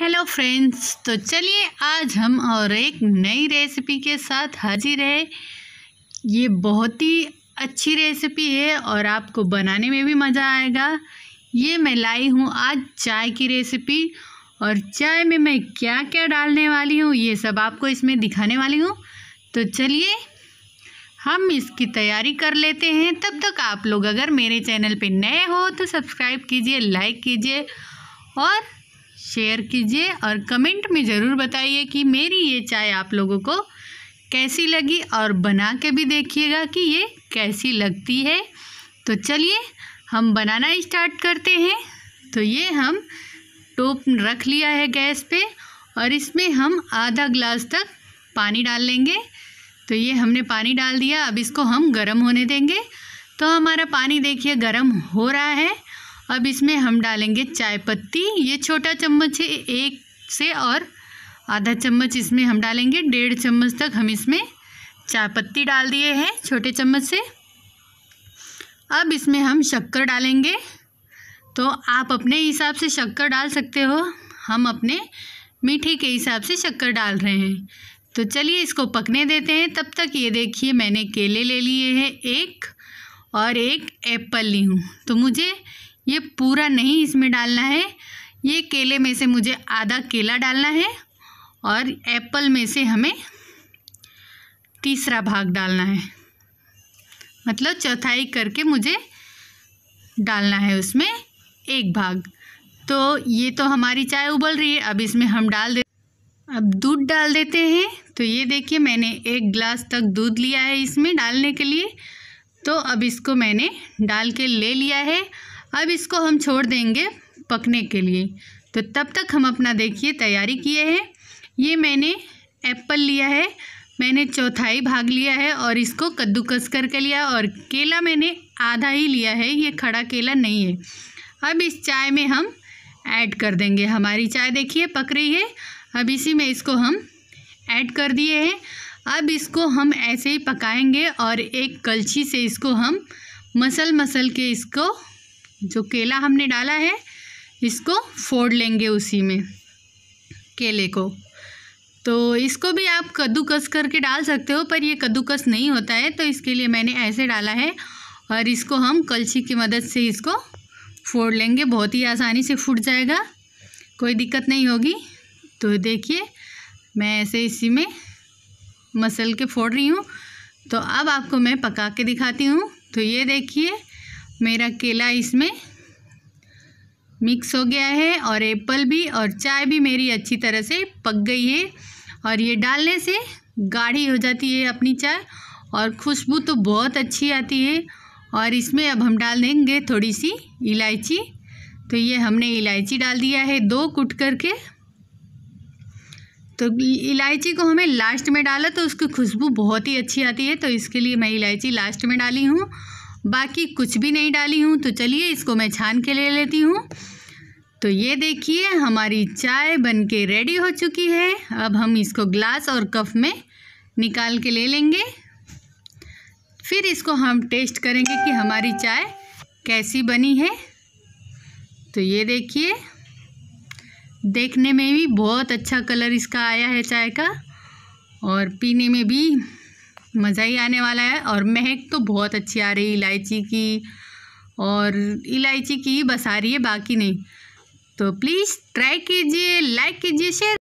hello friends तो चलिए आज हम और एक नई रेसिपी के साथ हाजिर है ये बहुत ही अच्छी रेसिपी है और आपको बनाने में भी मज़ा आएगा ये मैं लाई हूँ आज चाय की रेसिपी और चाय में मैं क्या क्या डालने वाली हूँ ये सब आपको इसमें दिखाने वाली हूँ तो चलिए हम इसकी तैयारी कर लेते हैं तब तक आप लोग अगर मेरे चैनल पे नए हो तो सब्सक्राइब कीजिए लाइक कीजिए और शेयर कीजिए और कमेंट में ज़रूर बताइए कि मेरी ये चाय आप लोगों को कैसी लगी और बना के भी देखिएगा कि ये कैसी लगती है तो चलिए हम बनाना स्टार्ट करते हैं तो ये हम टोप रख लिया है गैस पे और इसमें हम आधा ग्लास तक पानी डाल लेंगे तो ये हमने पानी डाल दिया अब इसको हम गर्म होने देंगे तो हमारा पानी देखिए गर्म हो रहा है अब इसमें हम डालेंगे चाय पत्ती ये छोटा चम्मच है एक से और आधा चम्मच इसमें हम डालेंगे डेढ़ चम्मच तक हम इसमें चाय पत्ती डाल दिए हैं छोटे चम्मच से अब इसमें हम शक्कर डालेंगे तो आप अपने हिसाब से शक्कर डाल सकते हो हम अपने मीठे के हिसाब से शक्कर डाल रहे हैं तो चलिए इसको पकने देते हैं तब तक ये देखिए मैंने केले ले लिए हैं एक और एक एप्पल ली हूँ तो मुझे ये पूरा नहीं इसमें डालना है ये केले में से मुझे आधा केला डालना है और एप्पल में से हमें तीसरा भाग डालना है मतलब चौथाई करके मुझे डालना है उसमें एक भाग तो ये तो हमारी चाय उबल रही है अब इसमें हम डाल दे अब दूध डाल देते हैं तो ये देखिए मैंने एक गिलास तक दूध लिया है इसमें डालने के लिए तो अब इसको मैंने डाल के ले लिया है अब इसको हम छोड़ देंगे पकने के लिए तो तब तक हम अपना देखिए तैयारी किए हैं ये मैंने एप्पल लिया है मैंने चौथाई भाग लिया है और इसको कद्दूकस करके लिया और केला मैंने आधा ही लिया है ये खड़ा केला नहीं है अब इस चाय में हम ऐड कर देंगे हमारी चाय देखिए पक रही है अब इसी में इसको हम ऐड कर दिए हैं अब इसको हम ऐसे ही पकाएंगे और एक कलछी से इसको हम मसल मसल के इसको जो केला हमने डाला है इसको फोड़ लेंगे उसी में केले को तो इसको भी आप कद्दूकस करके डाल सकते हो पर ये कद्दूकस नहीं होता है तो इसके लिए मैंने ऐसे डाला है और इसको हम कलछी की मदद से इसको फोड़ लेंगे बहुत ही आसानी से फूट जाएगा कोई दिक्कत नहीं होगी तो देखिए मैं ऐसे इसी में मसल के फोड़ रही हूँ तो अब आपको मैं पका के दिखाती हूँ तो ये देखिए मेरा केला इसमें मिक्स हो गया है और एप्पल भी और चाय भी मेरी अच्छी तरह से पक गई है और ये डालने से गाढ़ी हो जाती है अपनी चाय और खुशबू तो बहुत अच्छी आती है और इसमें अब हम डाल देंगे थोड़ी सी इलायची तो ये हमने इलायची डाल दिया है दो कुट करके तो इलायची को हमें लास्ट में डाला तो उसकी खुशबू बहुत ही अच्छी आती है तो इसके लिए मैं इलायची लास्ट में डाली हूँ बाकी कुछ भी नहीं डाली हूँ तो चलिए इसको मैं छान के ले लेती हूँ तो ये देखिए हमारी चाय बन के रेडी हो चुकी है अब हम इसको ग्लास और कप में निकाल के ले लेंगे फिर इसको हम टेस्ट करेंगे कि हमारी चाय कैसी बनी है तो ये देखिए देखने में भी बहुत अच्छा कलर इसका आया है चाय का और पीने में भी मज़ा ही आने वाला है और महक तो बहुत अच्छी आ रही इलायची की और इलायची की ही बस आ रही है बाकी नहीं तो प्लीज़ ट्राई कीजिए लाइक कीजिए शेयर